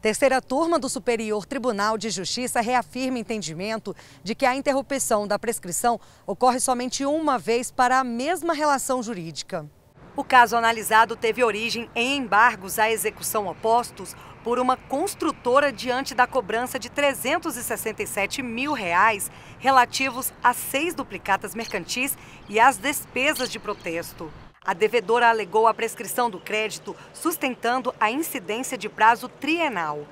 Terceira turma do Superior Tribunal de Justiça reafirma entendimento de que a interrupção da prescrição ocorre somente uma vez para a mesma relação jurídica. O caso analisado teve origem em embargos à execução opostos por uma construtora diante da cobrança de 367 mil reais relativos a seis duplicatas mercantis e às despesas de protesto. A devedora alegou a prescrição do crédito, sustentando a incidência de prazo trienal.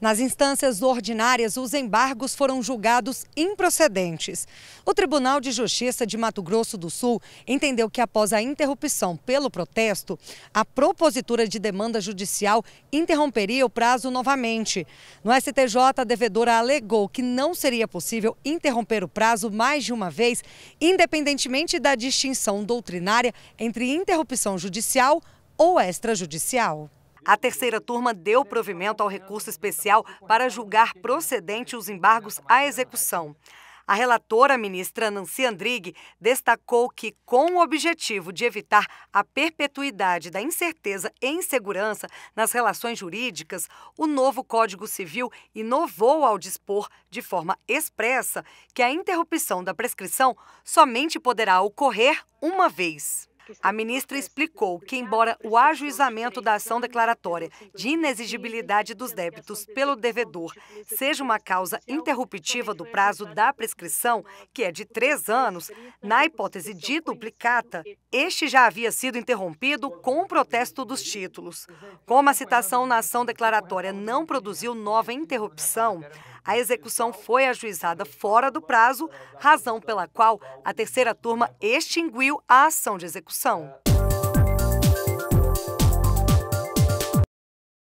Nas instâncias ordinárias, os embargos foram julgados improcedentes. O Tribunal de Justiça de Mato Grosso do Sul entendeu que, após a interrupção pelo protesto, a propositura de demanda judicial interromperia o prazo novamente. No STJ, a devedora alegou que não seria possível interromper o prazo mais de uma vez, independentemente da distinção doutrinária entre interrupção judicial ou extrajudicial. A terceira turma deu provimento ao recurso especial para julgar procedente os embargos à execução. A relatora ministra Nancy Andrighi destacou que, com o objetivo de evitar a perpetuidade da incerteza e insegurança nas relações jurídicas, o novo Código Civil inovou ao dispor, de forma expressa, que a interrupção da prescrição somente poderá ocorrer uma vez. A ministra explicou que, embora o ajuizamento da ação declaratória de inexigibilidade dos débitos pelo devedor seja uma causa interruptiva do prazo da prescrição, que é de três anos, na hipótese de duplicata, este já havia sido interrompido com o protesto dos títulos. Como a citação na ação declaratória não produziu nova interrupção, a execução foi ajuizada fora do prazo, razão pela qual a terceira turma extinguiu a ação de execução.